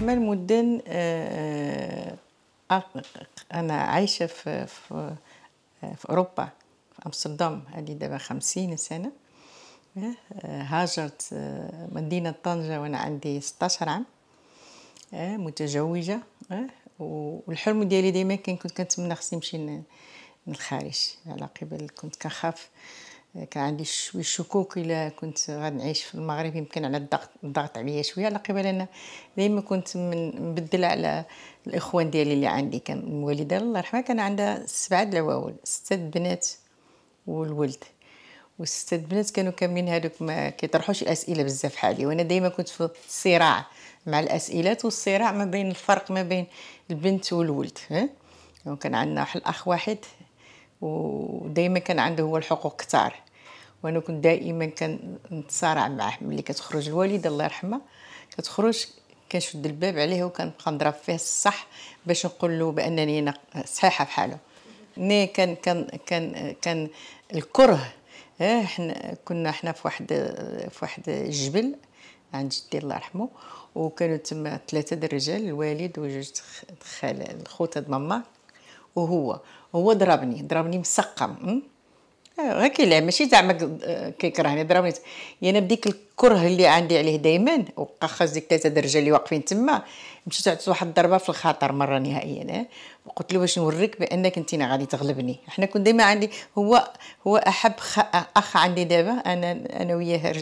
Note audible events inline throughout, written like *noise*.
أحمال مدن آه، آه، أنا عايشة في, في, في أوروبا في أمستردام هذه دابا خمسين سنة آه، هاجرت مدينة طنجة وأنا عندي 16 عام متزوجة والحلم ديالي ديما كان كنت كنتمنى خصني نمشي للخارج على قبل كنت كنخاف كان عندي شوي شكوك الا كنت غنعيش في المغرب يمكن على الضغط الضغط عليا شويه على قبل انا دائما كنت من مبدله على الاخوان ديالي اللي عندي كان الوالده الله يرحمها كان عندها سبعه العواول سته بنات والولد والسته بنات كانوا كاملين هذوك ما كيطرحوش الاسئله بزاف حالي وانا دائما كنت في الصراع مع الاسئلات والصراع ما بين الفرق ما بين البنت والولد ها كان عندنا واحد الاخ واحد ودائما كان عنده هو الحقوق كثار وانا كنت دائما كنتصارع معاه ملي كتخرج الوالده الله يرحمها كتخرج كنشد الباب عليه وكنبقى نضرب فيه الصح باش نقول له بانني انا صحيحه بحاله مي كان كان كان كان الكره احنا اه، كنا حنا في واحد في واحد الجبل عند جدي الله يرحمه وكانوا تما ثلاثه د الرجال الوالد وجوج خال الخوت د ماما وهو هو ضربني ضربني مسقم غير كيلعب ماشي زعما كيكرهني ضربني يعني انا بديك الكره اللي عندي عليه دائما وبقى خاص ديك ثلاثه درجه اللي واقفين تما مشيت عطيت واحد الضربه في الخاطر مره نهائيا وقلت له باش نوريك بانك انت غادي تغلبني حنا كنت ديما عندي هو هو احب خ... اخ عندي دابا انا انا وياه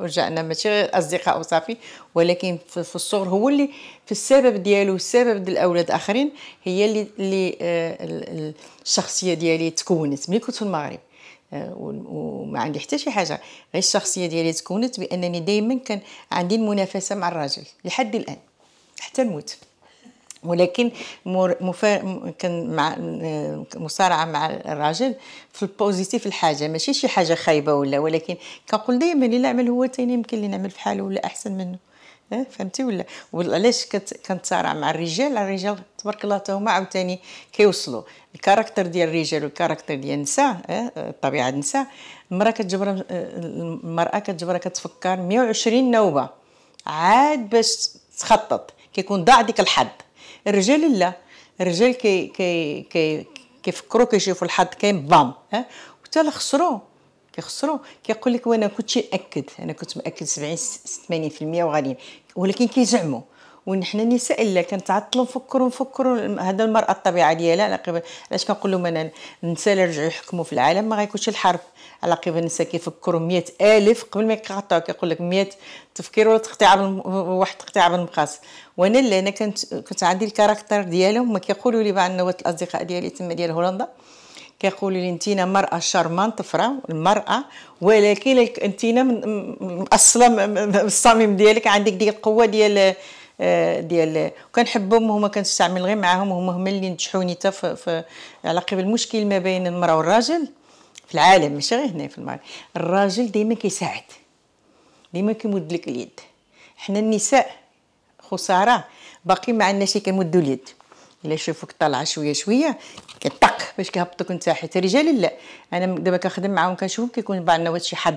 رجعنا ماشي غير اصدقاء وصافي ولكن في الصغر هو اللي في السبب ديالو السبب ديال الاولاد اخرين هي اللي, اللي آه، الشخصيه ديالي تكونت ملي كنت في المغرب آه، وما عندي حتى شي حاجه غير الشخصيه ديالي تكونت بانني دائما كان عندي المنافسه مع الراجل لحد الان حتى الموت ولكن مفا... كان مع آه، مصارعه مع الراجل في البوزيتيف الحاجه ماشي شي حاجه خايبه ولا ولكن كنقول دائما اللي نعمل هو تاني يمكن اللي نعمل في حاله ولا احسن منه اه فهمتي ولا وعلاش كنتصارع مع الرجال الرجال تبارك الله حتى هما عاوتاني كيوصلوا الكاركتر ديال الرجال والكاركتر ديال النساء الطبيعه النساء المراه كتجبر المراه كتجبرها كتفكر 120 نوبه عاد باش تخطط كيكون ضاع ديك الحد الرجال لا الرجال كي كي كي كيفكروا كيشوفوا الحد كاين بام ها وحتى خسروا كيخسروا كيقول لك وانا كنت اكد انا كنت مأكد 70 80% وغاديين ولكن كيزعموا ونحن النساء الا كنتعطلوا نفكروا نفكروا هذا المراه الطبيعه ديالها على قبل علاش كنقول لهم انا النساء اللي رجعوا يحكموا في العالم ما غيكونش الحرب على قبل النساء كيفكروا 100000 الف قبل ما يقطعوا كيقول لك 100 تفكير ولا تقطيع واحد تقطيع بالمقاس وانا اللي انا كنت كنت عندي الكاركتر ديالهم ما كيقولوا لي بعض النوات الاصدقاء ديالي تما ديال هولندا كيقولوا لي انتينا مراه طفرة المراه ولكن انتينا اصلا الصميم ديالك عندك ديك القوه ديال آه، ديال وكنحبهم هما كنستعمل غير معاهم هما هما اللي نجحوني حتى في على قبل المشكل ما بين المراه والراجل في العالم ماشي غير هنا في المغرب الراجل ديما كيساعد ديما كيمد لك اليد حنا النساء خساره باقي ما عندناش كنمدوا اليد الا شافوك طالعه شويه شويه كطق باش كيهبطوك انت حيت الرجال لا انا دابا كنخدم معاهم كنشوفهم كيكون بعض النواد شي حد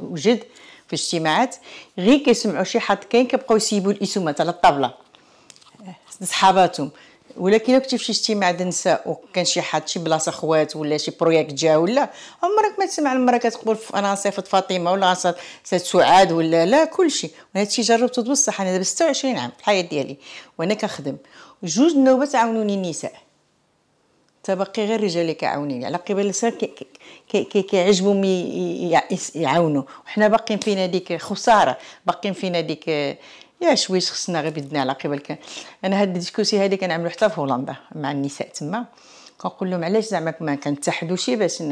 وجد في الاجتماعات غير كيسمعوا شي حد كاين كيبقاو يسيبوا الاسومات على الطابله أه، صحاباتهم ولكن كنتي في شي اجتماع د النساء وكان شي حد شي بلاصه خوات ولا شي بروجيكت جا ولا عمرك ما تسمع المراه كتقول انا صيفط فاطمه ولا سات سعاد ولا لا كلشي وهذا الشيء جربته بصح انا دابا 26 عام في الحياه ديالي وانا كنخدم جوج نوبات عاونوني النساء تبقي غير رجال اللي كيعاونيني على قبل النساء كيعجبهم يعاونوا وحنا باقيين فينا ديك خساره باقيين فينا ديك يا شويش خصنا غير بدنا على قبل كان انا هاد الديسكوسي هادي كنعملو حتى في هولندا مع النساء تما كنقول لهم علاش زعما ما كنتحدوا شي باش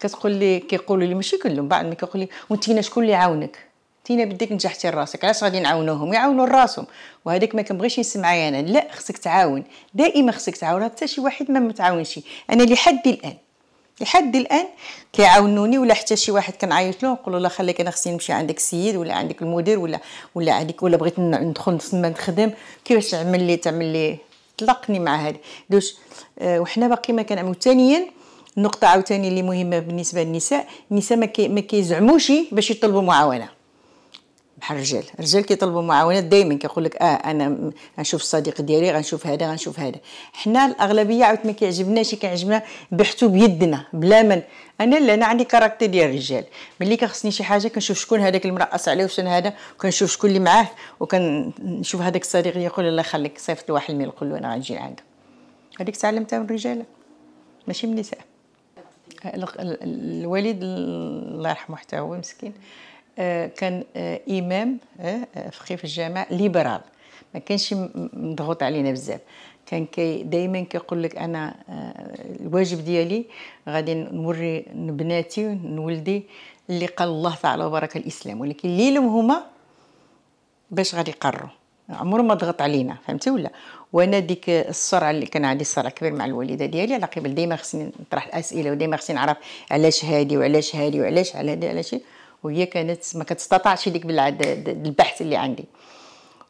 كتقول لي كيقولوا لي ماشي كلهم بعض ما كيقول لي وانت شكون اللي عاونك تينا بديك نجحتي لراسك علاش غادي نعاونوهم يعاونوا راسهم وهذاك ما كنبغيش يسمع انا لا خصك تعاون دائما خصك تعاون حتى شي واحد ما متعاونش انا لحد الان لحد الان كيعاونوني ولا حتى شي واحد كنعيط له نقول له خليك انا خصني نمشي عندك السيد ولا عندك المدير ولا ولا عندك ولا بغيت ندخل تما نخدم كيفاش تعمل لي تعمل لي طلقني مع هاد دوش آه وحنا باقي ما كنعملو ثانيا النقطه عاوتاني اللي مهمه بالنسبه للنساء النساء ما كيزعموش باش يطلبوا معاونه بحال الرجال الرجال كيطلبوا معاونات دائما كيقول لك اه انا غنشوف الصديق ديالي غنشوف هذا غنشوف هذا حنا الاغلبيه عاود ما كيعجبناش كيعجبنا بحثوا بيدنا بلا من انا لا انا عندي كاركتير ديال الرجال ملي كخصني شي حاجه كنشوف شكون هذاك المرقص عليه وشن هذا كنشوف شكون اللي معاه وكنشوف هذاك الصديق يقول الله يخليك صيفط واحد الميل قول له انا غنجي عندك هذيك تعلمتها من الرجال ماشي من النساء الوالد الله يرحمه حتى هو مسكين آه، كان آه، امام فقيه آه، في الجامع ليبرال ما كانش مضغوط علينا بزاف كان كي دائما كيقول لك انا الواجب ديالي غادي نوري بناتي ونولدي اللي قال الله تعالى وبارك الاسلام ولكن ليلهم هما باش غادي يقروا عمره ما ضغط علينا فهمتي ولا وانا ديك السرعه اللي كان عندي صرع كبير مع الوالده ديالي على قبل ديما خصني نطرح الاسئله وديما خصني نعرف علاش هادي وعلاش هادي وعلاش على هادي علاش, هادي وهي كانت ما كتستطعش ديك البحث اللي عندي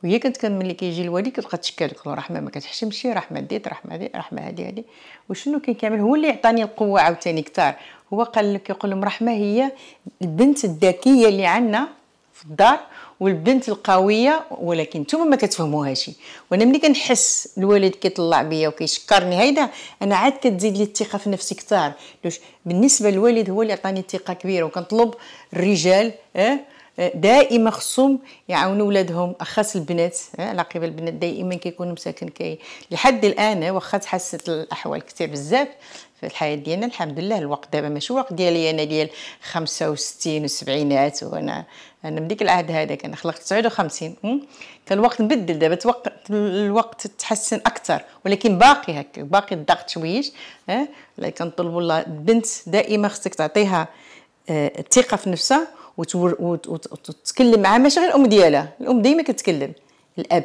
وهي كانت كان ملي كيجي الوالي كتبقى تشكل لك رحمه ما كتحشمش رحمه ديت رحمه هذه رحمه هذه هذه وشنو كان كامل هو اللي عطاني القوه عاوتاني كثار هو قال لك يقول لهم رحمه هي البنت الذكيه اللي عندنا في الدار والبنت القويه ولكن نتوما ما كتفهموهاش وانا ملي كنحس الوالد كيطلع بيا وكيشكرني هيدا انا عاد كتزيد لي الثقه في نفسي كثار بالنسبه للوالد هو اللي عطاني ثقه كبيره وكنطلب الرجال اه،, اه دائما خصهم يعاونوا ولادهم خاص البنات اه، على قبل البنات دائما كيكونوا مساكن كي لحد الان اه، واخا تحسنت الاحوال كثير بزاف في الحياه ديالنا الحمد لله الوقت دابا ماشي الوقت ديالي انا ديال 65 وسبعينات وانا انا من ديك العهد هذاك انا خلقت 59 كان الوقت مبدل دابا الوقت الوقت تحسن اكثر ولكن باقي هكا باقي الضغط شويش أه كنطلبوا الله البنت دائما خصك تعطيها آه، الثقه في نفسها وتتكلم معها ماشي غير الام ديالها الام ديما كتكلم الاب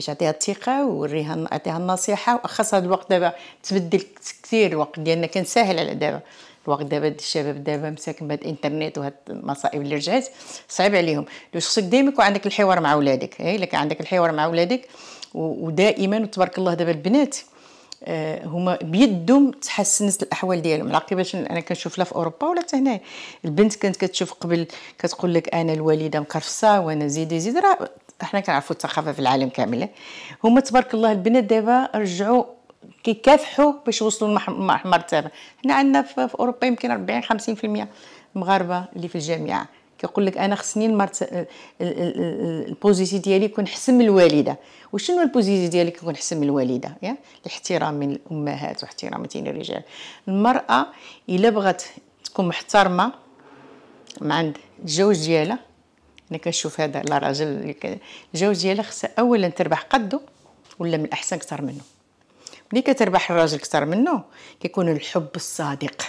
باش نعطيها الثقه ووريها نعطيها النصيحه واخص هذا الوقت دابا تبدل كثير الوقت ديالنا كان ساهل على دابا الوقت دابا الشباب دابا مساكن بهذا الانترنت وهاد المصائب اللي رجعت صعيب عليهم لو خصك ديما يكون عندك الحوار مع ولادك اي الا كان عندك الحوار مع ولادك ودائما وتبارك الله دابا البنات آه، هما بيدهم تحسنت الاحوال ديالهم العقبه انا كنشوف لا في اوروبا ولا حتى هنا البنت كانت كتشوف قبل كتقول لك انا الوالده مكرفصه وانا زيدي زيد راه احنا كنعرفوا الثقافه في العالم كامله هما تبارك الله البنات دابا رجعوا كيكافحوا باش يوصلوا لمرتبه حنا عندنا في, اوروبا يمكن 40 50% مغاربه اللي في الجامعه كيقول لك انا خصني المرت... البوزيتي ديالي يكون حسن من الوالده وشنو البوزيتي ديالك يكون حسن من الوالده يا الاحترام من الامهات واحترام من الرجال المراه الا بغات تكون محترمه مع عند الزوج ديالها انا كنشوف هذا لا راجل الجوز ديالها خصها اولا تربح قدو ولا من الاحسن كثر منه ملي كتربح الراجل كثر منه كيكون الحب الصادق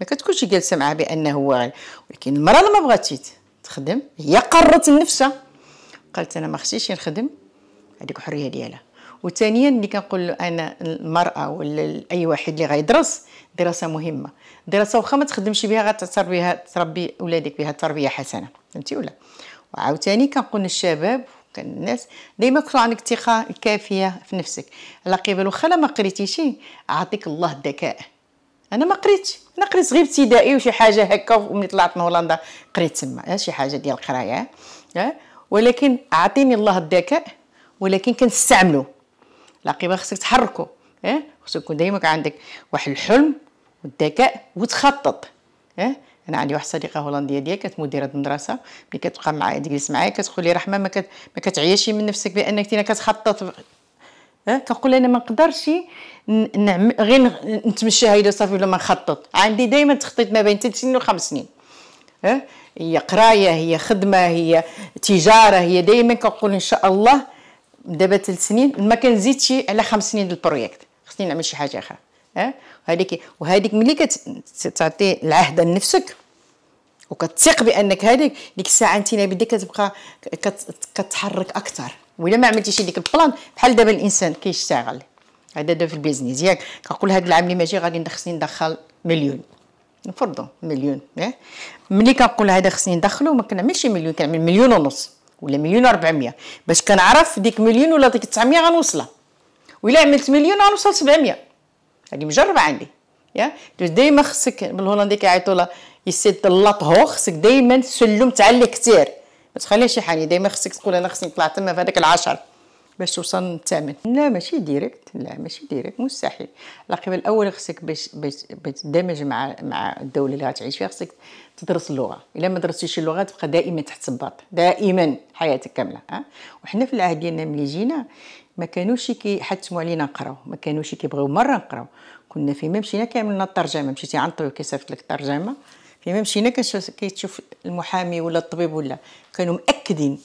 ما كتكونش جالسه معاه بانه هو ولكن المراه لما بغاتش تخدم هي قررت نفسها قالت انا ما خصنيش نخدم هذيك الحريه ديالها وثانيا ملي كنقول انا المراه ولا اي واحد اللي غيدرس دراسه مهمه دراسه واخا ما تخدمش بها غتعتبر بها تربي اولادك بها تربيه حسنه فهمتي ولا وعاوتاني كنقول للشباب كان الناس دائما كثر عندك الثقه الكافيه في نفسك على قبل واخا ما قريتيش عاطيك الله الذكاء انا ما قريتش انا قريت غير ابتدائي وشي حاجه هكا وملي طلعت من هولندا قريت تما شي حاجه ديال القرايه ولكن اعطيني الله الذكاء ولكن كنستعملو قبل خصك تحركو خصك يكون دائما عندك واحد الحلم والذكاء وتخطط اه انا عندي واحد صديقه هولنديه ديالي كانت مديره المدرسه ملي كتبقى معايا تجلس معايا كتقول لي رحمه ما, كت... ما كتعياشي من نفسك بانك انت كتخطط ها كنقول انا ما نقدرش نعم غير نتمشى هيدا صافي ولا ما نخطط عندي دائما تخطيط ما بين 3 سنين وخمس سنين ها هي قرايه هي خدمه هي تجاره هي دائما كنقول ان شاء الله دابا 3 سنين ما كنزيدش على خمس سنين ديال البروجيكت خصني نعمل شي حاجه اخرى ها هذيك وهذيك ملي كتعطي العهد لنفسك وكتثق بانك هذيك ديك الساعه انت بدك كتبقى كتحرك اكثر ولا ما عملتيش ديك البلان بحال دابا الانسان كيشتغل هذا دابا في البيزنس ياك كنقول هذا العام اللي ماشي غادي خصني ندخل مليون نفرضوا مليون ياك اه؟ ملي كنقول هذا خصني ندخلو ما كنعملش مليون كنعمل مليون ونص ولا مليون و400 باش كنعرف ديك مليون ولا ديك 900 غنوصلها ولا عملت مليون غنوصل 700 فدي مجربه عندي يا دوز دايما خصك بالهولندي كيعيطوا لها يسيت هو خصك دائما سلم تعلي كثير ما تخليهاش حاجه دائما خصك تقول انا خصني نطلع تما في هذاك العشر باش توصل للثامن لا ماشي ديريكت لا ماشي ديريكت مستحيل قبل الاول خصك باش باش تدمج مع مع الدوله اللي غتعيش فيها خصك تدرس اللغه الا ما درستيش اللغه تبقى دائما تحت الصباط دائما حياتك كامله أه؟ وحنا في العهد ديالنا ملي جينا ما كانوش كيحتموا علينا نقراو ما كانوش كيبغيو مره نقراو كنا فيما مشينا كيعملنا الترجمه مشيتي عند الطبيب كيصيفط لك الترجمه فيما مشينا كتشوف المحامي ولا الطبيب ولا كانوا مأكدين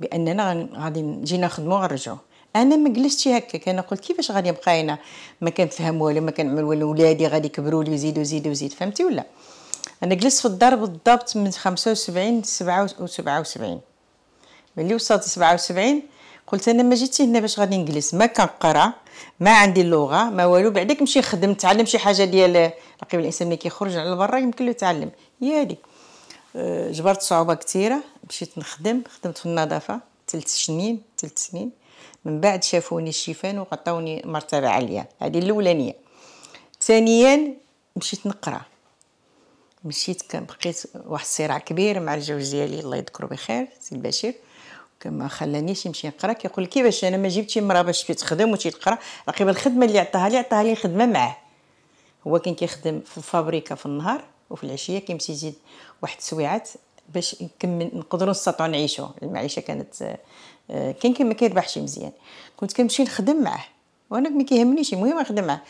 باننا غادي نجي نخدموا ونرجعوا انا ما جلستش هكاك انا قلت كيفاش غادي نبقى هنا ما كنفهم والو ما كنعمل والو ولادي غادي يكبروا لي يزيدوا يزيدوا يزيد فهمتي ولا انا جلست في الدار بالضبط من 75 ل 77 ملي وصلت 77 قلت انا ما جيتي هنا باش غادي نجلس ما كنقرا ما عندي اللغه ما والو بعدك نمشي نخدم نتعلم شي حاجه ديال رقيب الانسان ملي كيخرج على برا يمكن له يتعلم هي هادي أه، جبرت صعوبه كثيره مشيت نخدم خدمت في النظافه ثلاث سنين ثلاث سنين من بعد شافوني الشيفان وعطاوني مرتبه عاليه هذه الاولانيه ثانيا مشيت نقرا مشيت كان بقيت واحد الصراع كبير مع الجوج ديالي الله يذكره بخير سي البشير ما خلانيش نمشي نقرا كيقول لي كيفاش انا ما جبتش امراه باش تخدم وتقرا رقيب الخدمه اللي عطاها لي عطاها لي خدمه معاه هو كان كيخدم في الفابريكا في النهار وفي العشيه كيمشي يزيد واحد السويعات باش نكمل نقدروا نستطيعوا نعيشوا المعيشه كانت آه، كان كما ما كيربحش مزيان كنت كنمشي نخدم معاه وانا ما كيهمنيش المهم نخدم معاه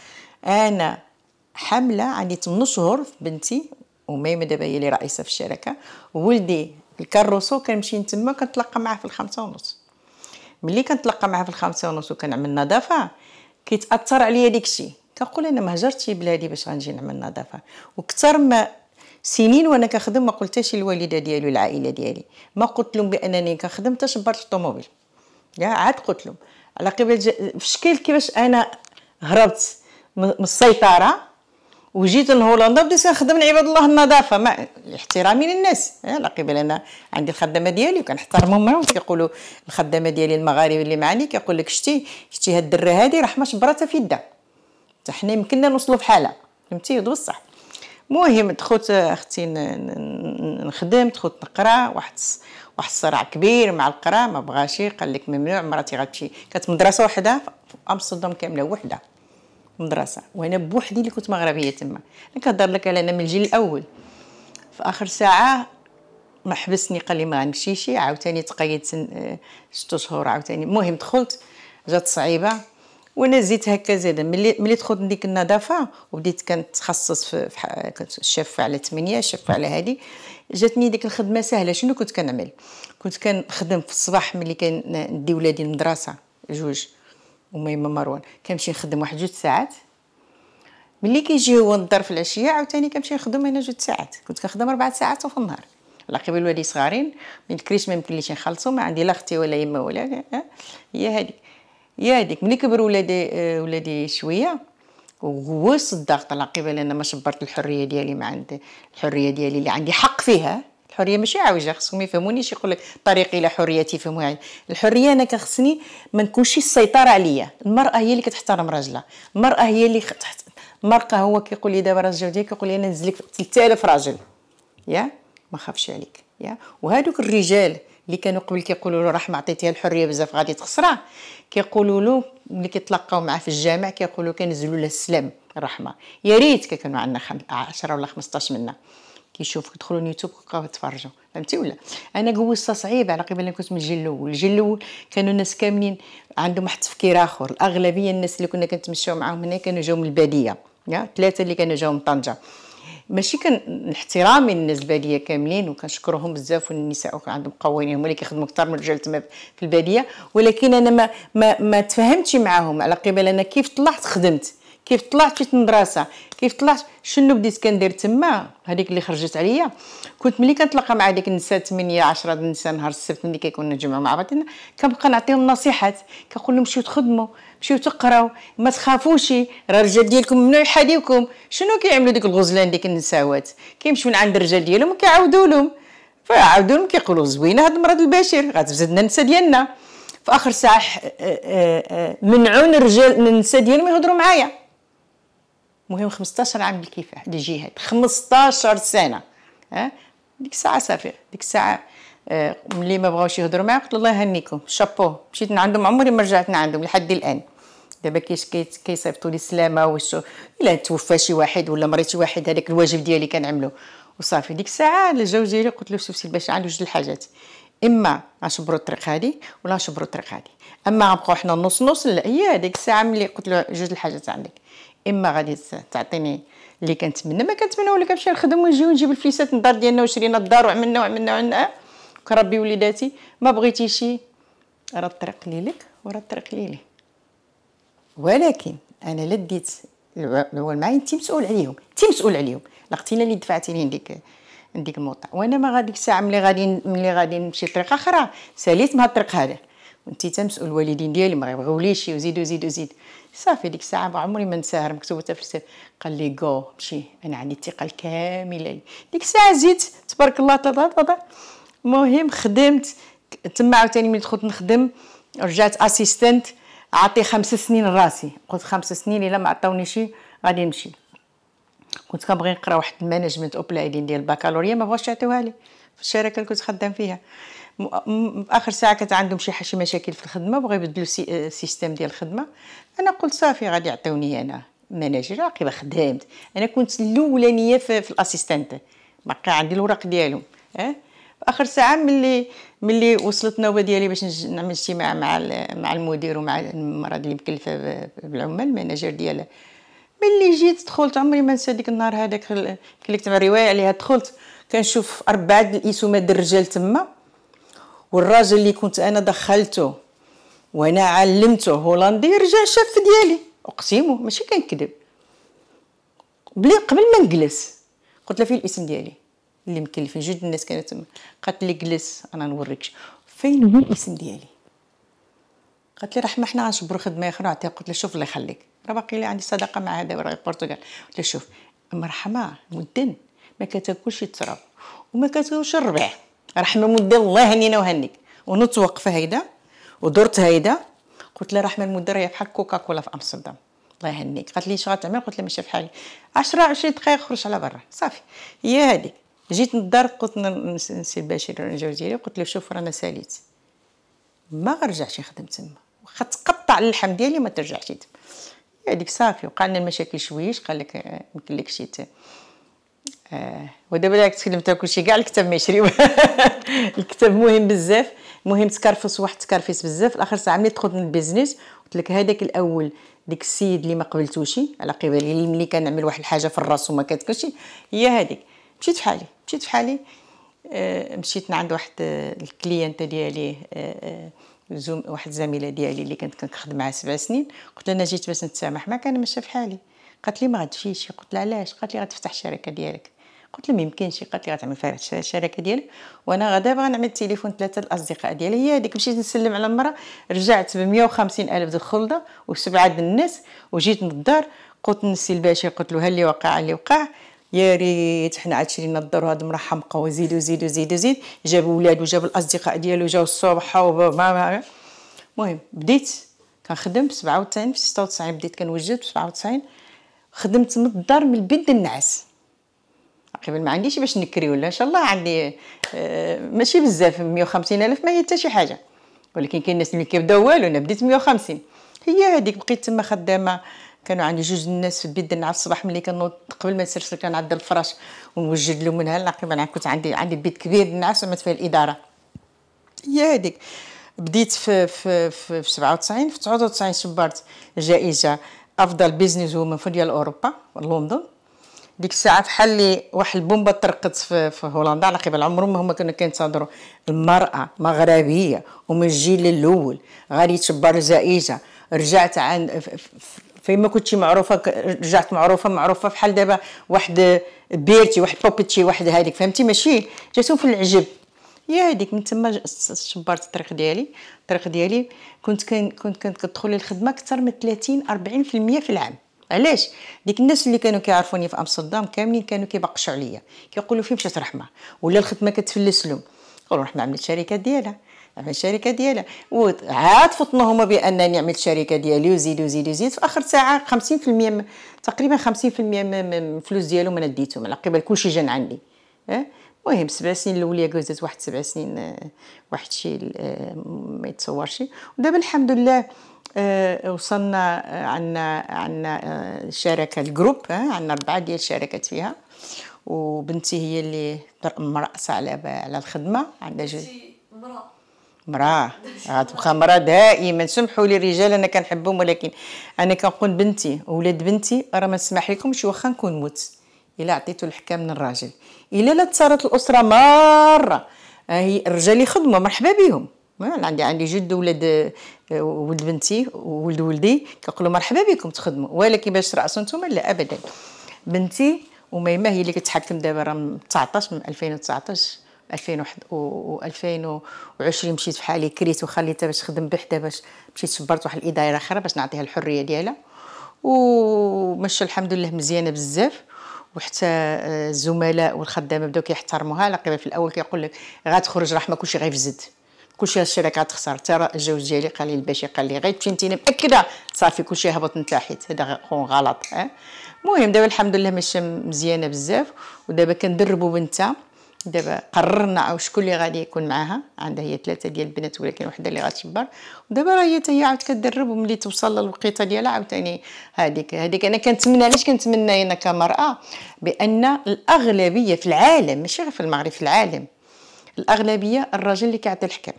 انا حامله عندي 8 شهور في بنتي وميمه دابا هي اللي رئيسه في الشركه ولدي الكاروسو كنمشي تما كنتلاقى معاه في الخمسة ونص ملي كنتلاقى معاه في الخمسة ونص وكنعمل نظافة كيتاثر عليا الشيء كنقول انا ما هجرتش بلادي باش غنجي نعمل نظافه وكثر ما سنين وانا كنخدم ما قلتش الوالده ديالي والعائله ديالي ما قلت لهم بانني كنخدم حتى شبرت الطوموبيل يا عاد قلت لهم على قبل في شكل كيفاش انا هربت من السيطره وجيت لهولندا بديت نخدم لعباد الله النظافه مع احترامي للناس على قبل انا عندي الخدامه ديالي وكنحترمهم معاهم كيقولوا الخدامه ديالي المغاربه اللي معاني كيقول لك شتي شتي هاد الدره هادي راه ما برا في يدها حتى حنا يمكننا نوصلوا حاله فهمتي بصح المهم دخلت اختي نخدم دخلت نقرا واحد واحد الصراع كبير مع القراءه ما بغاشي قال لك ممنوع مراتي غتمشي كانت مدرسه وحده في امستردام كامله وحده المدرسه وانا بوحدي اللي كنت مغربيه تما انا كنهضر لك على انا من الجيل الاول في اخر ساعه ما حبسني قال لي ما غنمشيش عاوتاني تقيد سن ست شهور عاوتاني المهم دخلت جات صعيبه وانا زيت هكا زادا ملي ملي دخلت ديك النظافه وبديت كنتخصص في كنت شافه على 8 شافه على هذه جاتني ديك الخدمه سهله شنو كنت كنعمل كنت كنخدم في الصباح ملي كندي ولادي المدرسه جوج وميمه مروان كنمشي نخدم واحد جوج ساعات ملي كيجي هو الدار في العشيه عاوتاني كنمشي نخدم انا جوج ساعات كنت كنخدم اربع ساعات في النهار على قبل ولادي صغارين من الكريش ما يمكنليش نخلصو ما عندي لا اختي ولا يما ولا هي هذيك هي هذيك ملي كبر ولادي آه، ولادي شويه وهو الضغط على قبل انا ما شبرت الحريه ديالي ما عندي الحريه ديالي اللي عندي حق فيها الحريه ماشي عوجه خصهم يفهمونيش يقول لك طريقي الى حريتي فهموها الحريه انا كخصني ما نكونش السيطره عليا المراه هي اللي كتحترم راجلها المراه هي اللي تحت مرقة هو كيقول لي دابا راجل ديالك كيقول لي انا نزلك 3000 راجل يا ما خافش عليك يا وهذوك الرجال اللي كانوا قبل كيقولوا له راه ما عطيتيها الحريه بزاف غادي تخسرها كيقولوا له ملي كيتلاقاو معاه في الجامع كيقولوا كنزلوا له السلام الرحمه يا ريت كانوا عندنا 10 ولا 15 منا كيشوفوا يدخلوا اليوتيوب ويبقاو يتفرجوا فهمتي ولا انا قوصه صعيبه على قبل كنت من الجيل الاول الجيل الاول كانوا الناس كاملين عندهم واحد التفكير اخر الاغلبيه الناس اللي كنا كنتمشاو معاهم هنا كانوا جاو من الباديه يا ثلاثه اللي كانوا جاو من طنجه ماشي كان احترامي للناس الباديه كاملين وكنشكرهم بزاف والنساء عندهم قوانين هما اللي كيخدموا اكثر من الرجال تما في الباديه ولكن انا ما ما, ما تفاهمتش معاهم على قبل انا كيف طلعت خدمت كيف طلعت مشيت المدرسه كيف طلعت شنو بديت كندير تما هذيك اللي خرجت عليا كنت ملي كنتلاقى مع هاديك النساء 8 10 النساء نهار السبت ملي كيكونو نجمعوا مع بعضنا كنبقى نعطيهم نصيحات كنقول لهم مشيو تخدموا مشيو تقراو ما تخافوش راه الرجال ديالكم ممنوع يحاديوكم شنو كيعملوا ديك الغزلان ديك النساوات كيمشيو عند الرجال ديالهم وكيعاودوا لهم فعاودوا لهم كيقولوا زوينه هاد المرض غتزاد لنا النساء ديالنا في اخر ساعه آه، آه، آه، منعون الرجال النساء ديالهم يهضروا معايا مهم 15 عام الكفاح للجهاد 15 سنه ها ديك الساعه صافي ديك الساعه آه، ملي ما بغاوش يهضروا معايا قلت الله يهنيكم شابو مشيت عندهم عمري ما رجعت عندهم لحد الان دابا كيش كيصيفطوا لي السلامه واش الا توفى شي واحد ولا مريت شي واحد هذاك الواجب ديالي كنعملو وصافي ديك الساعه الجو ديالي قلت له شوف سي الباشا عنده جوج الحاجات اما غنشبروا الطريق هادي ولا نشبروا الطريق هادي اما غنبقاو حنا نص نص لا هي هذيك الساعه ملي قلت له جوج الحاجات عندك اما غادي تعطيني اللي كنتمنى ما كنتمنى ولا كنمشي نخدم ونجي ونجيب الفليسات من الدار ديالنا وشرينا الدار وعملنا وعملنا وعملنا كربي وليداتي ما بغيتيشي راه الطريق ليلك وراه الطريق ليلي ولكن انا ديت الاول معايا انت مسؤول عليهم انت مسؤول عليهم لقتينا اللي دفعتي لي ديك ديك الموطا وانا ما غاديك الساعه ملي غادي ملي غادي نمشي طريق اخرى ساليت مع الطريق هذا وانت تمسؤوا الوالدين ديالي ما شي وزيد وزيد وزيد صافي ديك الساعه ما عمري ما نساهر مكتوبه حتى في السير قال لي جو مشي انا عندي الثقه الكامله ديك الساعه زيت تبارك الله طاطا طاطا المهم خدمت تما عاوتاني ملي دخلت نخدم رجعت اسيستنت عطي خمس سنين راسي قلت خمس سنين الا ما عطاوني شي غادي نمشي كنت كنبغي نقرا واحد المانجمنت اوبلايدين ديال الباكالوريا ما بغاش يعطيوها لي في الشركه اللي كنت خدام فيها اخر ساعه كانت عندهم شي حاجه مشاكل في الخدمه بغاو يبدلوا السيستم ديال الخدمه انا قلت صافي غادي يعطوني انا مناجر عقيبه خدامت انا كنت الاولانيه في, في الاسيستانت بقى عندي الوراق ديالهم اه اخر ساعه ملي ملي وصلت نوبه ديالي باش نعمل اجتماع مع مع المدير ومع المراه اللي مكلفه بالعمال المناجر ديالها ملي جيت دخلت عمري ما نسى ديك النهار هذاك كليكت مع روايه عليها دخلت كنشوف اربعه الاسومات الرجال تما والراجل اللي كنت انا دخلته وانا علمته هولندي رجع شاف ديالي اقسمه ماشي كنكذب بلي قبل ما نجلس قلت لها فين الاسم ديالي اللي مكلفين جوج الناس كانت تما قالت لي جلس انا نوريك فين هو الاسم ديالي قالت لي راه ما حنا غنشبرو خدمه اخرى عطيها قلت لها شوف الله يخليك راه باقي لي عندي صداقه مع هذا راه البرتغال قلت لها شوف مرحمه مدن ما كتاكلش التراب وما كتاكلش الربيع رحمه مدة الله هنينا وهنيك ونتوقف هيدا ودرت هيدا قلت لها رحمه المدير راهي بحال كوكا كولا في امستردام الله يهنيك قالت لي اش غتعمل قلت لها ماشي بحالي 10 20 دقيقه خرج على برا صافي هي هذيك جيت للدار قلت الباشير الجو ديالي قلت له شوف رانا ساليت ما غنرجعش نخدم تما واخا تقطع اللحم ديالي ما ترجعش تما هذيك صافي وقع لنا المشاكل شويش قال لك يمكن لك شي Eh, ودابا راك تكلمت كلشي كاع الكتاب ما يشريو *laughs* الكتاب مهم بزاف المهم تكرفص واحد تكرفيس بزاف الاخر ساعه ملي دخلت للبيزنس قلت لك هذاك الاول ديك السيد اللي ما قبلتوش على قبل ملي كنعمل واحد الحاجه في الراس وما كتكلشي هي هذيك مشيت فحالي مشيت فحالي آه، مشيت عند واحد آه، الكليانته ديالي آه، زوم واحد الزميله ديالي اللي كنت كنخدم معها سبع سنين قلت لها انا جيت باش نتسامح ما انا ماشيه فحالي قالت لي ما غتمشيش قلت لها علاش قالت لي غتفتح الشركه ديالك قلت لهم يمكنش قالت لي غتعمل فيها الشركه ديالك وانا غدا باغا نعمل التليفون ثلاثه الاصدقاء ديالي هي هذيك مشيت نسلم على المراه رجعت ب 150 الف ديال الخلطه وسبعه ديال الناس وجيت للدار قلت للسي الباشا قلت له ها اللي وقع اللي وقع يا ريت حنا عاد شرينا الدار وهاد المراه حمقى وزيد وزيد وزيد وزيد جاب ولاد وجاب الاصدقاء ديالو جاو الصبح وما المهم بديت كنخدم ب 97 في 96 بديت كنوجد ب 97 خدمت من الدار من البيت النعس قبل ما عنديش باش نكري ولا ان شاء الله عندي آه، ماشي بزاف 150 الف ما هي حتى شي حاجه ولكن كاين الناس اللي كيبداو والو انا بديت 150 هي هذيك بقيت تما خدامه كانوا عندي جوج الناس في البيت نعرف الصباح ملي كنوض قبل ما نسرسل كنعدى الفراش ونوجد لهم من قبل كنت عندي عندي بيت كبير النعاس وما فيه الاداره هي هذيك بديت في في في, في 97 في 99 شبرت جائزه افضل بيزنس وومن في ديال اوروبا لندن ديك الساعه فحال اللي واحد البومبا طرقت في, في هولندا على قبل عمرهم ما هما كانوا كينتظروا المراه مغربيه ومن الجيل الاول غادي تشبر زائجه رجعت عن فيما كنتي معروفه رجعت معروفه معروفه بحال دابا واحد بيرتي واحد بوبيتشي واحد هذيك فهمتي ماشي جاتهم في العجب يا هذيك من تما شبرت الطريق ديالي الطريق ديالي كنت كنت كنت كندخل للخدمه اكثر من 30 40% في العام علاش ديك الناس اللي كانوا كيعرفوني في امستردام كاملين كانوا كيبقشوا عليا كيقولوا فين مشات رحمه ولا الخدمه كتفلس لهم قالوا رحمه عملت شركه ديالها عملت شركه ديالها وعاد هما بانني عملت شركه ديالي وزيد وزيد وزيد في اخر ساعه 50% من تقريبا 50% من الفلوس ديالهم انا ديتهم على قبل كلشي جن عندي المهم سبع سنين الاولى جوزت واحد سبع سنين آه، واحد شي آه، ما يتصورش ودابا الحمد لله آه، وصلنا عندنا آه، عندنا آه، شارك الجروب عندنا أربعة ديال شاركت فيها وبنتي هي اللي مرأسة على على الخدمة عندها جوج مرأة مرأة غتبقى مرأة دائما سمحوا لي الرجال أنا كنحبهم ولكن أنا كنقول بنتي ولاد بنتي راه ما نسمح لكمش واخا نكون موت إلا عطيتو الحكام من الراجل إلا لا تصارت الأسرة مرة هي الرجال يخدموا مرحبا بهم عندي عندي جد ولاد ولد بنتي وولد ولدي كنقول مرحبا بكم تخدموا ولكن باش راسو نتوما لا ابدا بنتي وميما هي اللي كتحكم دابا راه من 19 من 2019 2021 مشيت فحالي كريت وخليتها باش تخدم بحدا باش مشيت شبرت واحد الاداره اخرى باش نعطيها الحريه ديالها ومشى الحمد لله مزيانه بزاف وحتى الزملاء والخدامه بداو كيحترموها على في الاول كيقول لك غتخرج راه ما كلشي غيفزد كلشي هاد الشركه راك حتى راه الجوج ديالي قال لي الباشي قال لي غير تمشي انت مأكده صافي كلشي هبط نتا حيت هذا خون غلط المهم دابا الحمد لله ماشي مزيانه بزاف ودابا كندربو بنتها دابا قررنا او شكون اللي غادي يكون معاها عندها هي ثلاثه ديال البنات ولكن وحده اللي غتكبر ودابا راه هي حتى هي عاود كتدرب وملي توصل للوقيته ديالها عاوتاني هذيك هذيك انا كنتمنى علاش كنتمنى انا كمراه بان الاغلبيه في العالم ماشي غير في المغرب في العالم الاغلبيه الراجل اللي كيعطي الحكم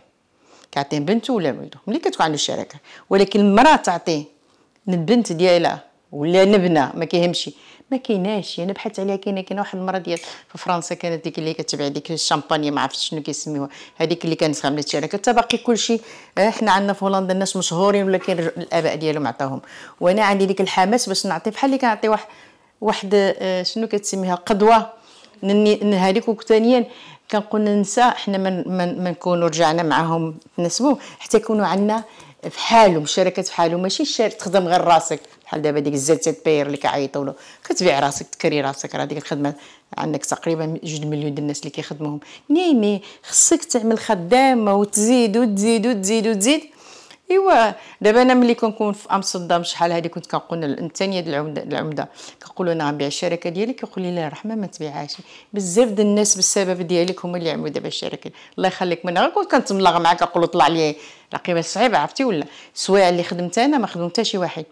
كيعطي بنته ولا ولده ملي كتكون عنده الشراكه ولكن المراه تعطي البنت ديالها ولا لبنه ما كيهمش ما كايناش انا يعني بحثت عليها كاينه كاينه واحد المره ديال في فرنسا كانت ديك اللي كتبع ديك الشامبانيا ما عرفتش شنو كيسميوها هذيك اللي كانت عامله الشراكه حتى باقي كلشي آه، حنا عندنا في هولندا الناس مشهورين ولا كاين الاباء ديالهم عطاهم وانا عندي ديك الحماس باش نعطي بحال اللي كنعطي واحد واحد آه، شنو كتسميها قدوه هذيك وثانيا كنقول ننسى حنا ما نكونوا رجعنا معاهم تنسبوا حتى يكونوا عندنا شركة في حالهم ماشي الشر تخدم غير راسك بحال دابا ديك الزيت بير اللي كيعيطوا له كتبيع راسك تكري راسك راه ديك الخدمه عندك تقريبا جوج مليون ديال الناس اللي كيخدموهم نيمي خصك تعمل خدامه وتزيد وتزيد وتزيد وتزيد, وتزيد ايوا دابا انا ملي كنكون في امستردام شحال هذه كنت كنقول الثانيه ديال العمده العمده كنقول انا غنبيع نعم الشركه ديالي كيقول لي لا رحمه ما تبيعهاش بزاف ديال الناس بالسبب ديالك هما اللي عملوا دابا الشركه الله يخليك من غير كنت كنتملغ معاك كنقول طلع لي العقيبه صعيبه عرفتي ولا السوايع اللي خدمت انا ما خدمت حتى شي واحد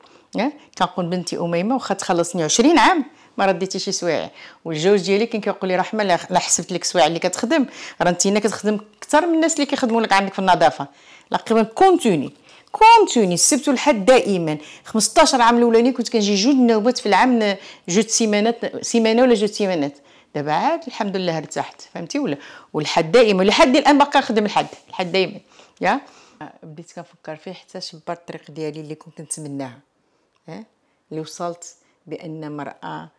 كنقول بنتي اميمه واخا تخلصني 20 عام ما رديتي شي سوايع والجوج ديالي كان كيقول لي رحمه لا حسبت لك السوايع اللي كتخدم راه انت كتخدم اكثر من الناس اللي كيخدموا لك عندك في النظافه قيمه كونتوني كونتوني السبت والحد دائما 15 عام الاولاني كنت كنجي جوج نوبات في العام جوج سيمانات سيمانه ولا جوج سيمانات دابا عاد الحمد لله ارتحت فهمتي ولا والحد دائما لحد الان باقا نخدم الحد الحد دائما يا بديت كنفكر فيه حتى شبرت الطريق ديالي اللي كنت نتمناها اللي وصلت بان مراه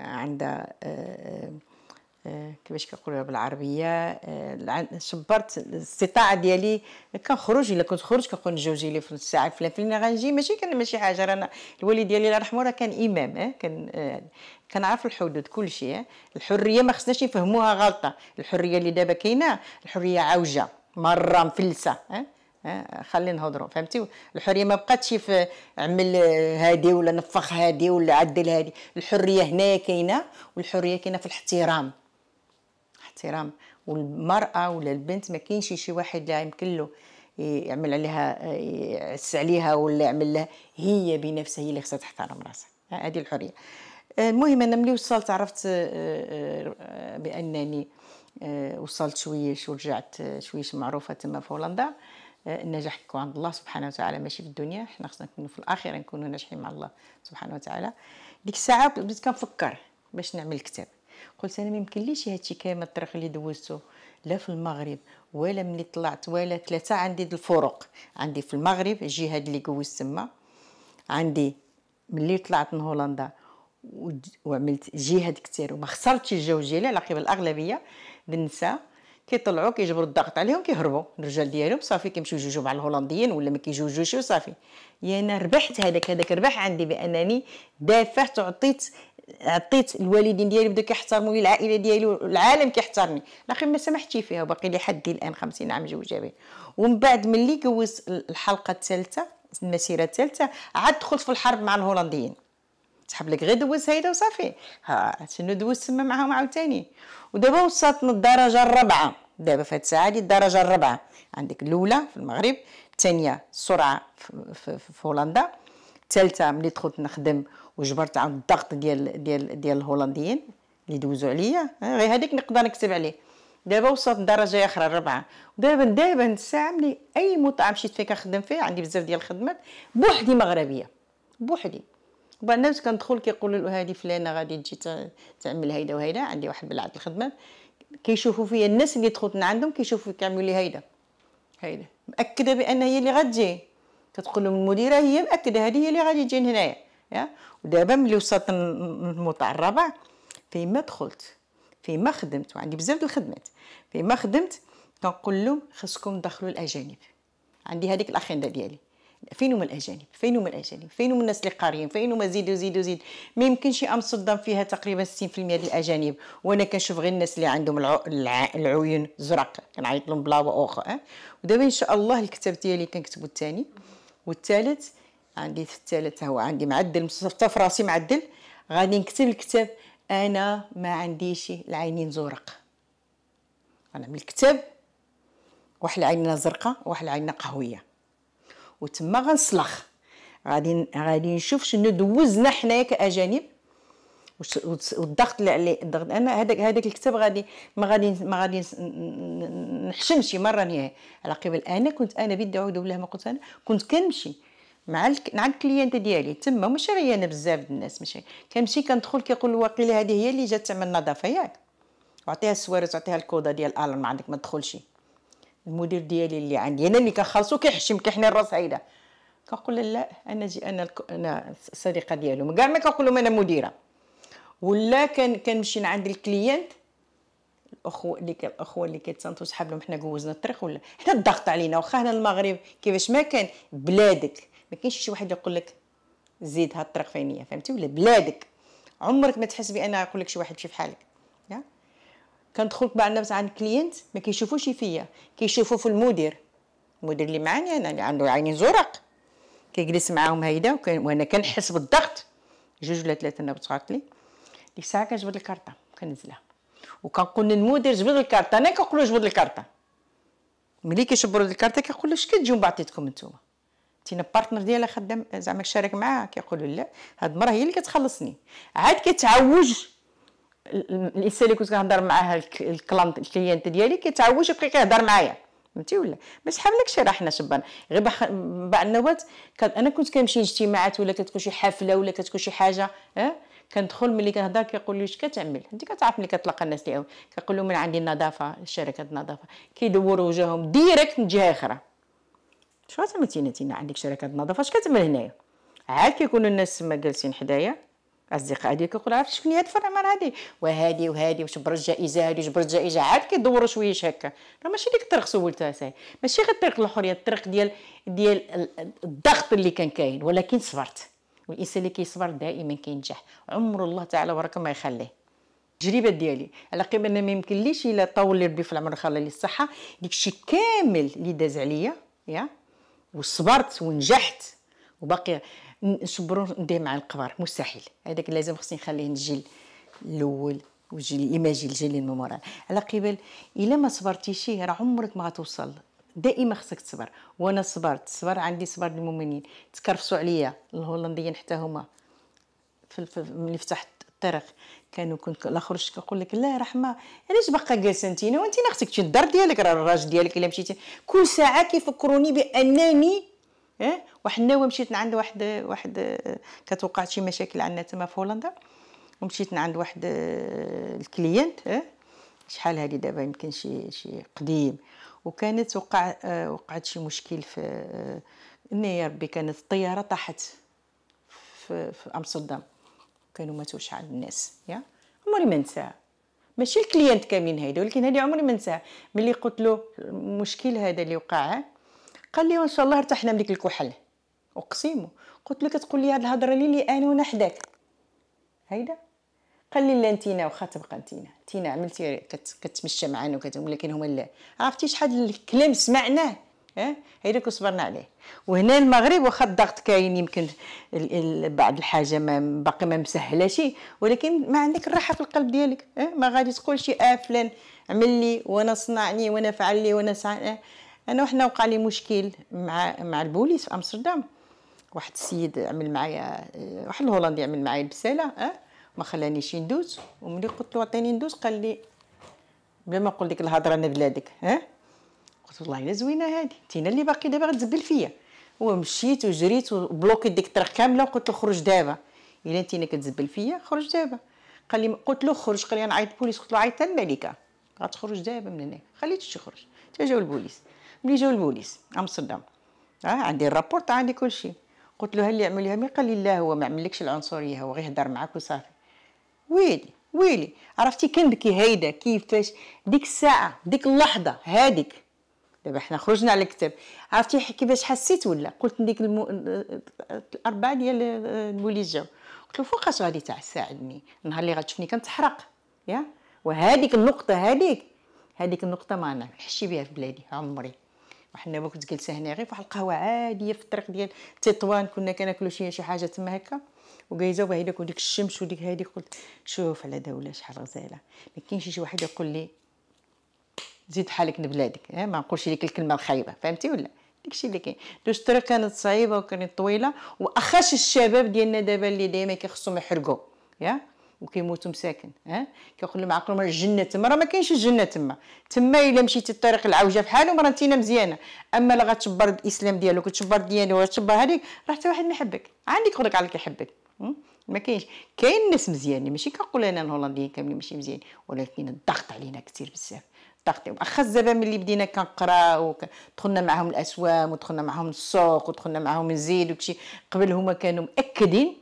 عندها آه، كيفاش كنقولوها بالعربيه صبرت آه، الاستطاعه ديالي كنخرج الا كنت خرج كنقول لجوجي لي في الساعه فلان فلان غنجي ماشي كان ماشي حاجه رانا الوالد ديالي الله يرحمه راه كان امام اه كان آه، كنعرف الحدود كل شيء آه الحريه ما خصناش نفهموها غلطه الحريه اللي دابا كاينه الحريه عوجه مره مفلسه اه, آه، خلي نهضروا فهمتي الحريه ما بقاتش في عمل هادي ولا نفخ هادي ولا عدل هادي الحريه هنايا كاينه والحريه كاينه في الاحترام الاحترام والمرأة ولا البنت ما كاينش شي واحد لا يمكن له يعمل عليها يعس عليها ولا يعمل لها هي بنفسها هي اللي خصها تحترم راسها هذه الحريه المهم انا ملي وصلت عرفت آه، آه، بانني آه، وصلت شويش ورجعت شويش معروفه تما في هولندا النجاح يكون عند الله سبحانه وتعالى ماشي في الدنيا حنا خصنا نكونوا في الاخره نكونوا ناجحين مع الله سبحانه وتعالى ديك الساعه بديت كنفكر باش نعمل كتاب قلت انا ما يمكنليش هادشي كامل الطريق اللي دوزته لا في المغرب ولا ملي طلعت ولا ثلاثه عندي الفروق عندي في المغرب الجهه اللي جوزت تما عندي ملي طلعت من هولندا وعملت جهد كثير وما خسرتش الجو ديالي على قبل الاغلبيه النساء كيطلعوا كيجبروا الضغط عليهم كيهربوا الرجال ديالهم صافي كيمشيو جوجو مع الهولنديين ولا ما كيجوجوش وصافي يا يعني انا ربحت هذاك هذاك ربح عندي بانني دافعت وعطيت عطيت الوالدين ديالي بداو كيحترموني العائله ديالي والعالم كيحترمني لاخي ما سمحتي فيها وباقي لي حد الان 50 عام جوج جابي ومن بعد ملي جوزت الحلقه الثالثه المسيره الثالثه عاد دخلت في الحرب مع الهولنديين تحب لك غير دوز هيدا وصافي ها شنو دوزت تما معاهم عاوتاني ودابا وصلت للدرجه الرابعه دابا في هاد الساعه الدرجه الرابعه عندك الاولى في المغرب الثانيه السرعه في, في, في هولندا الثالثه ملي دخلت نخدم وجبرت عن الضغط ديال ديال ديال الهولنديين اللي دوزوا عليا غير هذيك نقدر نكسب عليه دابا وصلت لدرجه اخرى الربعه ودابا دابا الساعه اي مطعم مشيت فيه كنخدم فيه عندي بزاف ديال الخدمات بوحدي مغربيه بوحدي بعد الناس كندخل كيقولوا له هذه فلانه غادي تجي تعمل هيدا وهيدا عندي واحد بلعه الخدمات كيشوفوا فيا الناس اللي دخلت من عندهم كيشوفوا كيعملوا لي هيدا هيدا مأكده بان هي اللي غتجي كتقول لهم المديره هي مأكده هذه هي اللي غادي تجي هنايا يا ودابا ملي وصلت الموطع الرابع فيما دخلت فيما خدمت وعندي بزاف د الخدمات فيما خدمت كنقول لهم خاصكم تدخلوا الاجانب عندي هذيك الاخنده ديالي فين هما الاجانب فين هما الاجانب فين هما الناس اللي قاريين فين هما زيدوا زيدوا زيد ما يمكنش ام صدام فيها تقريبا 60% ديال الاجانب وانا كنشوف غير الناس اللي عندهم العو... الع... العيون زرق كنعيط لهم بلا واخر أه؟ ودابا ان شاء الله الكتاب ديالي كنكتبو الثاني والثالث عندي في الثالث هو عندي معدل حتى في راسي معدل غادي نكتب الكتاب انا ما عنديش العينين زرق غنعمل الكتاب واحد العينين زرقاء واحد العينين قهويه وتما غنصلخ غادي غادي نشوف شنو دوزنا حنايا كاجانب والضغط اللي الضغط انا هذاك هذاك الكتاب غادي ما غادي ما غادي نحشم شي مره نهائي على قبل انا كنت انا بدي اعوذ بالله ما قلت انا كنت كنمشي مع الك... مع الكليانت ديالي تما ماشي غير بزاف د الناس ماشي كنمشي كندخل كيقول واقيلا هذه هي اللي جات تعمل النظافه ياك وعطيها السوارت وعطيها الكوده ديال آه، ما عندك ما تدخلش المدير ديالي اللي عندي انا اللي كنخلصو كيحشم كيحني الراس عيده كنقول لا انا جي انا الك... انا الصديقه ديالو كاع ما كنقول لهم انا مديره ولا كان كنمشي لعند الكليانت الاخوه اللي الاخوه اللي كيتصنتو صحاب لهم حنا جوزنا الطريق ولا حنا الضغط علينا واخا هنا المغرب كيفاش ما كان بلادك ما كاينش شي واحد يقول لك زيد هاد الطريق فينيا فهمتي ولا بلادك عمرك ما تحس بان يقول لك شي واحد شي بحالك كندخل مع الناس عند كلينت ما كيشوفوش فيا كيشوفوا في المدير المدير اللي معاني انا اللي عنده عينين زرق كيجلس معاهم هيدا وانا كنحس بالضغط جوج ولا ثلاثه نبت لي ديك الساعه كنجبد الكارطه كنزلها وكنقول للمدير جبد الكارطه انا كنقول له جبد الكارطه ملي كيشبروا الكارطه كنقول له اش كتجيو بعطيتكم نتوما تينا بارتنر ديالها خدام زعما شارك معاها كيقولوا لا هاد المره هي اللي كتخلصني عاد كتعوج الانسان اللي كنت كنهضر معاه الكلانت الكليانت ديالي كيتعوج يبقى كيهضر معايا فهمتي ولا ما شحال من داكشي راه حنا شبان غير بعض النوبات انا كنت كنمشي اجتماعات ولا كتكون شي حفله ولا كتكون شي حاجه اه كندخل ملي كنهضر كيقول لي اش كتعمل انت كتعرف ملي كتلاقى الناس اللي كنقول لهم من عندي النظافه شركه النظافه كيدوروا وجههم ديريكت من جهه اخرى شنو تمتينا تينا عندك شركه نظافه اش كتعمل هنايا عاد كيكونوا الناس تما جالسين حدايا اصدقاء ديالك كيقول عرفت شفني هاد الفرع مال هادي وهادي وهادي وجبر جائزه هادي جبر جائزه عاد كيدوروا شويه هكا راه ماشي ديك الطريق سولتها ساهي ماشي غير الطريق الحريه الطريق ديال ديال الضغط اللي كان كاين ولكن صبرت والانسان اللي كيصبر دائما كينجح عمر الله تعالى وراك ما يخليه التجربه ديالي على قيمة ان ما يمكنليش الا طول لي ربي في العمر خلى لي الصحه داكشي كامل اللي داز عليا يا وصبرت ونجحت وباقي نصبروا ندير مع القبر مستحيل هذاك لازم خصني نخليه الجيل الاول وجيل الايماجي الجيل الممران على قبل الا ما صبرتيش راه عمرك ما غتوصل دائما خصك تصبر وانا صبرت صبر عندي صبر المؤمنين تكرفسوا عليا الهولنديين حتى هما في ملي فتحت الطريق كانوا كنت نخرج كنقول لك لا رحمه علاش باقا جالسه انت وانت خصك تمشي الدار ديالك راه الراجل ديالك الا مشيتي كل ساعه كيفكروني بانني اه واحد النوى مشيت عند واحد واحد كتوقع شي مشاكل عندنا تما في هولندا ومشيت عند واحد الكليانت اه شحال هذه دابا يمكن شي شي قديم وكانت وقع وقعت شي مشكل في ان يا ربي كانت الطياره طاحت في, في امستردام كانوا ماتوا شحال الناس يا عمري ما نساها ماشي الكليانت كاملين هيدا ولكن هادي عمري ما نساها ملي قلت له المشكل هذا اللي وقع قال لي ان شاء الله ارتحنا من ديك الكحل اقسم قلت له كتقول لي هاد الهضره لي اللي انا وانا حداك هيدا قال لي لا انتينا واخا تبقى انتينا انتينا عملتي كت... كتمشى معانا وكتقول لكن هما لا عرفتي شحال الكلام سمعناه ها هيدا كصبرنا عليه وهنا المغرب واخا الضغط كاين يمكن بعض الحاجه ما باقي ما مسهلاش ولكن ما عندك الراحه في القلب ديالك اه ما غادي تقول شي اه فلان عمل لي وانا صنعني وانا فعل لي وانا سع... اه انا وحنا وقع لي مشكل مع مع البوليس في امستردام واحد السيد عمل معايا اه، واحد الهولندي عمل معايا البساله اه ما خلانيش ندوز وملي قلت له عطيني ندوز قال لي بلا ما نقول لك الهضره انا بلادك اه قلت والله الا زوينه هادي تينا اللي باقي دابا غتزبل فيا ومشيت وجريت وبلوكيت ديك الطريق كامله وقلت له خرج دابا الا تينا كتزبل فيا خرج دابا قال لي قلت له خرج قال لي غنعيط البوليس قلت له عيط الملكه غتخرج دابا من هنا شي تخرج حتى جاو البوليس ملي جاو البوليس عم صدام اه عندي الرابور تاع عندي كلشي قلت له هل اللي لها قال لي لا هو ما عملكش العنصريه هو غير هضر معاك وصافي ويلي ويلي عرفتي كنبكي هيدا كيفاش ديك الساعه ديك اللحظه هاديك دابا حنا خرجنا على الكتاب عرفتي كيفاش حسيت ولا قلت ديك المو... الاربعه ديال المولي جاو قلت له فوقاش غادي تساعدني النهار اللي غتشوفني كنتحرق يا وهذيك النقطه هذيك هذيك النقطه ما انا نحشي بها في بلادي عمري وحنا النهار كنت جالسه هنا غير فواحد القهوه عاديه في الطريق ديال تطوان كنا كناكلو شي شي حاجه تما هكا وجايزه وهيداك وديك الشمس وديك هذيك قلت شوف على دوله شحال غزاله ما كاينش شي واحد يقول لي زيد حالك لبلادك ما نقولش لك الكلمه الخايبه فهمتي ولا داكشي اللي كاين الطريق كانت صعيبه وكانت طويله واخاش الشباب ديالنا دابا اللي دائما كيخصهم يحرقوا يا وكيموتوا مساكن ها كيقول لهم الجنه تما راه ما كاينش الجنه تما تما الا مشيتي الطريق العوجه بحالهم راه انتينا مزيانه اما لا غتشبر الاسلام ديالك وتشبر ديالي وتشبر هذيك راه حتى واحد ما يحبك عندك خلق على يحبك ما كاينش كاين ناس مزيانين ماشي كنقول انا الهولنديين كاملين ماشي مزيانين ولكن الضغط علينا كثير بزاف تغطيهم اخا الزبام اللي بدينا كنقراو دخلنا معاهم الاسوام ودخلنا معاهم السوق ودخلنا معاهم الزيد وكشي قبل هما كانوا مأكدين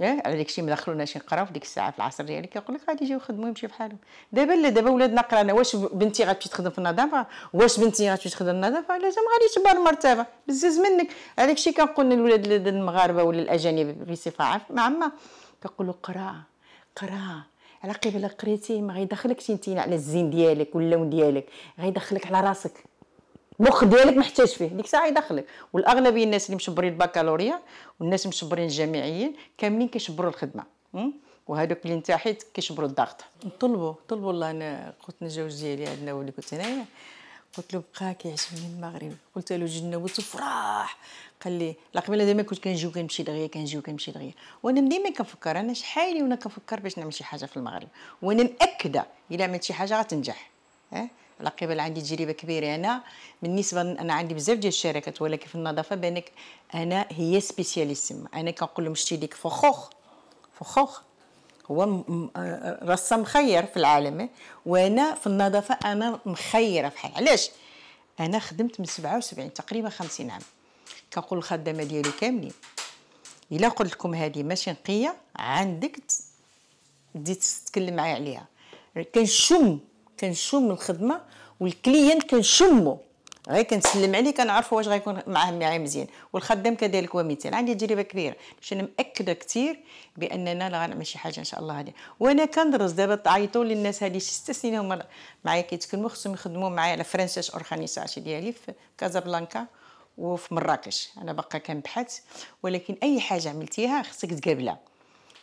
على داك الشيء ما دخلوناش نقراو في ديك الساعه في العصر ديالي كيقول لك غادي يجيو يخدموا يمشيو بحالهم دابا لا دابا ولادنا قرانا واش بنتي غتمشي تخدم في النظافه واش بنتي غتمشي تخدم النظافه لازم غادي تبار مرتبه بزز منك على داك الشيء كنقول للولاد المغاربه ولا الاجانب بصفه عامه كنقولوا قرا قرا على قبل قريتي ما غيدخلكش انت على الزين ديالك واللون ديالك غيدخلك على راسك المخ ديالك محتاج فيه ديك الساعه يدخلك والاغلبيه الناس اللي مشبرين البكالوريا والناس اللي مشبرين الجامعيين كاملين كيشبروا الخدمه وهذوك اللي انت حيت كيشبروا الضغط نطلبوا طلبوا الله انا قلت لجوج ديالي عندنا ولي كنت هنايا قلت له بقى كيعجبني المغرب قلت له جنبته فرح قال لي لا قبيله ديما كنت كنجي وكنمشي دغيا كنجي وكنمشي دغيا وانا ديما كنفكر انا شحالي وانا كنفكر باش نعمل شي حاجه في المغرب وانا مأكده الا عملت شي حاجه غتنجح اه على قبل عندي تجربه كبيره انا بالنسبه انا عندي بزاف ديال الشركات ولكن في النظافه بانك انا هي سبيسياليست انا كنقول لهم شتي ديك فخوخ فخوخ هو آه، آه، رسام مخير في العالم وانا في النظافه انا مخيره بحال علاش انا خدمت من 77 تقريبا 50 عام كنقول الخدامه ديالي كاملين الا قلت لكم هذه ماشي نقيه عندك بديت تتكلم معايا عليها كنشم كنشم الخدمه والكليان كنشمو غير كنسلم عليه كنعرفوا واش غيكون معاه معايا مزيان والخدام كذلك هو مثال عندي تجربه كبيره باش انا مأكده كثير باننا غنعمل شي حاجه ان شاء الله هذه وانا كندرس دابا تعيطوا للناس هذه شي ست سنين هما معايا كيتكلموا خصهم يخدموا معايا على فرانسيس اورغانيزاسيون ديالي في كازابلانكا وفي مراكش انا باقا كنبحث ولكن اي حاجه عملتيها خصك تقابلها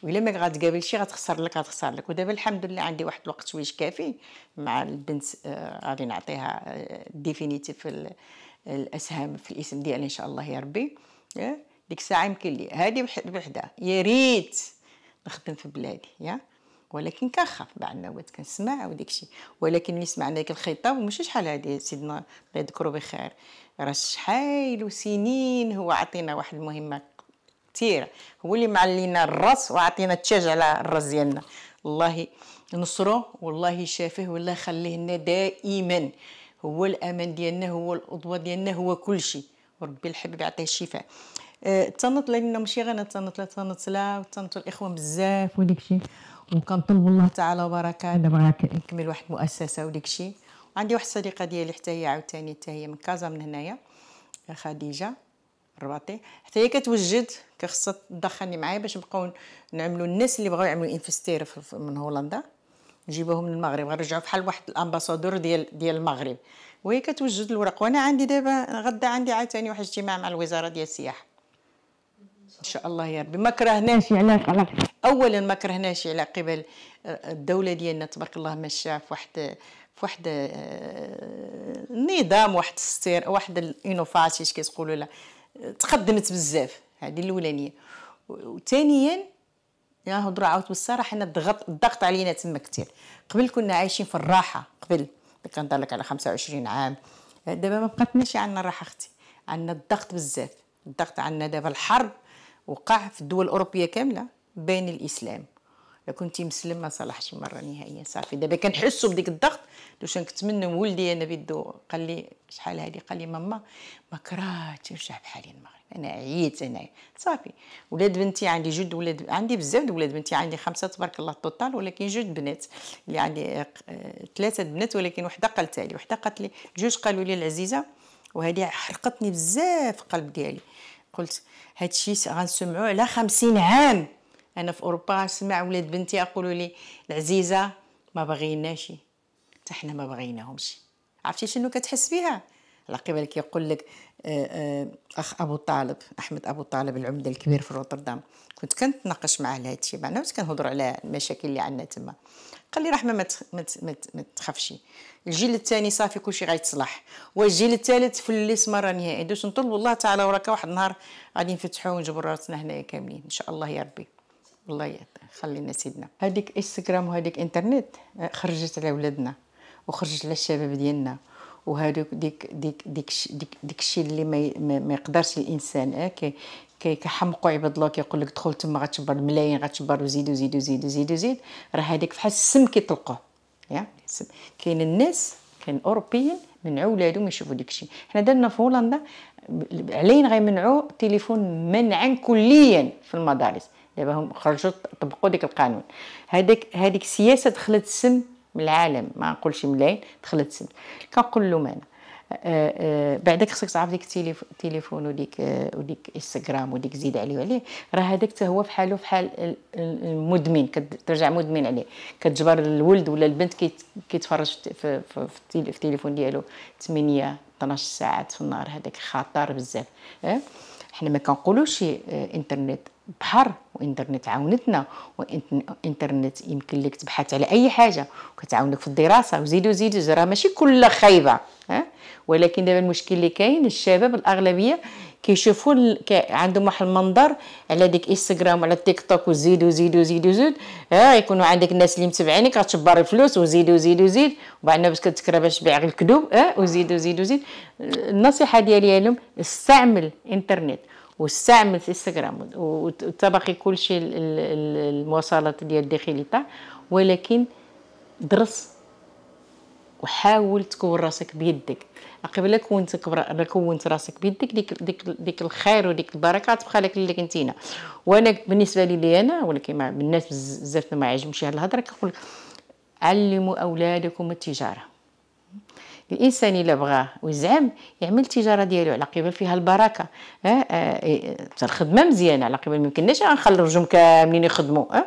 وإلا ما غتقابل شي غتخسر لك غتخسر لك ودابا الحمد لله عندي واحد الوقت شويش كافي مع البنت آه، غادي نعطيها ديفينيتيف آه، الاسهام في الاسم ديالي ان شاء الله يا ربي آه، ديك الساعه يمكن لي هذه بوحدها يا ريت نخدم في بلادي يا ولكن كنخاف بعد نوات كنسمع وداك الشيء ولكن ملي سمعنا ديك الخطاب وماشي شحال هادي سيدنا الله يذكرو بخير راه شحال وسنين هو عطينا واحد المهمه كثير هو اللي معلينا الراس وعطينا التاج على الراس ديالنا الله نصره والله شافه والله خليه لنا دائما هو الامان ديالنا هو الاضواء ديالنا هو كل شيء وربي الحبيب يعطيه الشفاء التنط آه، لان ماشي غير التنط لا التنط لا التنط الاخوان بزاف وديك الشيء وكنطلب الله تعالى بركه دابا نكمل واحد المؤسسه وديك الشيء عندي واحد الصديقه ديالي حتى هي عاوتاني حتى هي من كازا من هنايا خديجه رباطي حتى هي كتوجد كخصها تدخلني معايا باش نبقاو نعملوا الناس اللي بغاو يعملوا انفستير من هولندا نجيبوهم من المغرب غنرجعوا بحال واحد الامباسادور ديال ديال المغرب وهي كتوجد الورق وانا عندي دابا غدا عندي عاوتاني واحد اجتماع مع الوزاره ديال السياحه ان شاء الله يا ربي ما كرهناش على اولا ما كرهناش على قبل آه، الدوله ديالنا تبارك الله شاف في واحد في واحد النظام آه، واحد السير واحد الانوفاسيش كيقولوا لها تقدمت بزاف هذه الاولانيه وثانيا نهضروا عاوت بالصراحه حنا الضغط الضغط علينا تما كثير قبل كنا عايشين في الراحه قبل كنهضر لك على 25 عام دابا ما بقات ماشي عندنا الراحه اختي عندنا الضغط بزاف الضغط عندنا دابا الحرب وقع في الدول الاوروبيه كامله بين الاسلام لو كنت مسلم ما صلحش مره نهائيا صافي دابا كنحسوا بديك الضغط واش كنتمنى ولدي انا بيدو قال لي شحال هادي قال لي ماما ما كرهتش نرجع بحالي المغرب انا عييت انا صافي ولاد بنتي عندي جوج ولاد عندي بزاف ولاد بنتي عندي خمسه تبارك الله توتال ولكن جوج بنات اللي عندي آه، ثلاثه بنات ولكن وحده قالت لي وحده قالت لي جوج قالوا لي العزيزه وهذه حرقتني بزاف قلب ديالي قلت هادشي غنسمعوه على خمسين عام انا في اوروبا سمع ولاد بنتي يقولوا لي العزيزه ما بغيناش حتى حنا ما بغيناهمش عرفتي شنو كتحس بها على قبل كيقول لك آه، آه، اخ ابو طالب احمد ابو طالب العمده الكبير في روتردام كنت كنتناقش معاه على هذا الشيء معنا باش كنهضروا على المشاكل اللي عندنا تما قال لي رحمه ما ما تخافش الجيل الثاني صافي كلشي غيتصلح والجيل الثالث اللي مره نهائي دوش نطلبوا الله تعالى وراك واحد النهار غادي نفتحوا ونجبروا راسنا هنايا كاملين ان شاء الله يا ربي الله يخلينا سيدنا هذيك انستغرام وهذيك انترنت خرجت على ولادنا وخرجت على الشباب ديالنا وهذوك ديك ديك ديك ديك ديك الشيء اللي ما, ما يقدرش الانسان آه كي كيحمقوا عباد الله كيقول لك دخل تما غتبر ملايين غتبر وزيد وزيد وزيد وزيد وزيد راه هذيك فحال السم كيطلقوه يا كاين الناس كاين اوروبيين منعوا ولادهم يشوفوا داك الشيء حنا درنا في هولندا علينا غيمنعوا التليفون منعا كليا في المدارس دابا هم خرجوا طبقوا ديك القانون هذاك هذيك السياسه دخلت السم من العالم ما نقولش ملايين دخلت السم كنقول لهم انا آآ آه، آه، بعدك خصك تعرف ديك التليفون وديك آه، وديك انستغرام وديك زيد عليه وعليه راه هذاك حتى هو بحاله بحال المدمن كترجع مدمن عليه كتجبر الولد ولا البنت كيتفرج في, في, في, التليفون ديالو 8 12 ساعات في النهار هذاك خطر بزاف اه حنا ما كنقولوش انترنت بحر وانترنت عاونتنا وانترنت يمكن لك تبحث على اي حاجه وكتعاونك في الدراسه وزيدو زيدو راه ماشي كلها خايبه ها ولكن دابا المشكل اللي كاين الشباب الاغلبيه كيشوفوا عندهم واحد المنظر على ديك انستغرام وعلى تيك توك وزيد وزيد وزيد وزيد ها يكونوا عندك الناس اللي متبعينك غتشبر الفلوس وزيد وزيد وزيد وبعدنا باش كتكرا باش تبيع غير الكذوب ها وزيد وزيد وزيد النصيحه ديالي لهم استعمل انترنت واستعمل انستغرام وتبقي كل شيء المواصلات ديال الداخلي تاع ولكن درس وحاول تكون راسك بيدك قبل كونت كونت راسك بيدك ديك ديك ديك الخير وديك البركه تبقى لك اللي كنتينا وانا بالنسبه لي, لي انا ولكن الناس بزاف ما عجبهمش هذه الهضره كنقول علموا اولادكم التجاره الانسان الا بغاه ويزعم يعمل التجاره ديالو على قبل فيها البركه أه؟ أه؟ الخدمه مزيانه على قبل ما يمكنناش نخرجهم كاملين يخدموا أه؟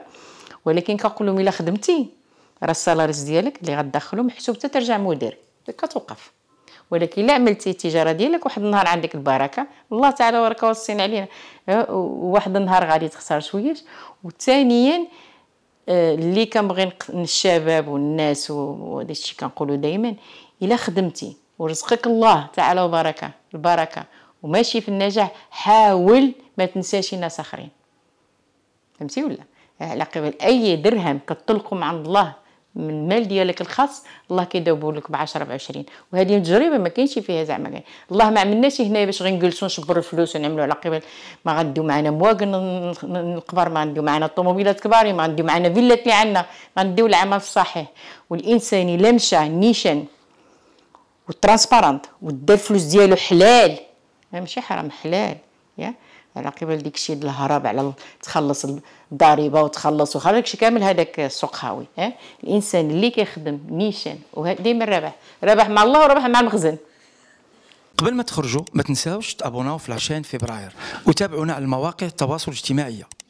ولكن كنقول لهم الا خدمتي راه السالاريس ديالك اللي غتدخلو محسوب حتى ترجع مدير كتوقف ولكن الا عملتي التجاره ديالك واحد النهار عندك البركه الله تعالى وراك وصينا علينا واحد النهار غادي تخسر شويه وثانيا اللي كنبغي الشباب والناس وهذا الشيء كنقولوا دائما الا خدمتي ورزقك الله تعالى وبركه البركه وماشي في النجاح حاول ما تنساش ناس اخرين فهمتي ولا على قبل اي درهم كتلقم عند الله من المال ديالك الخاص الله كيدوبو لك ب 10 ب 20 وهذه تجربه ما كاينش فيها زعما الله ما عملناش هنا باش غنجلسوا نشبروا الفلوس ونعملوا على قبل ما غندو معنا مواقن الكبار ما غندو معنا طوموبيلات كبار ما غندو معنا فيلات اللي عندنا غنديو العمل الصحيح والانسان الا مشى نيشان وترانسبارانت ودار الفلوس ديالو حلال ماشي حرام حلال يا على قبل ديك الشيء الهرب على تخلص الضريبه وتخلص وخرج داكشي كامل هذاك السوق هاوي اه الانسان اللي كيخدم نيشان وديما الربح ربح مع الله وربح مع المخزن قبل ما تخرجوا ما تنساوش تابوناو في لاشين فبراير وتابعونا على المواقع التواصل الاجتماعي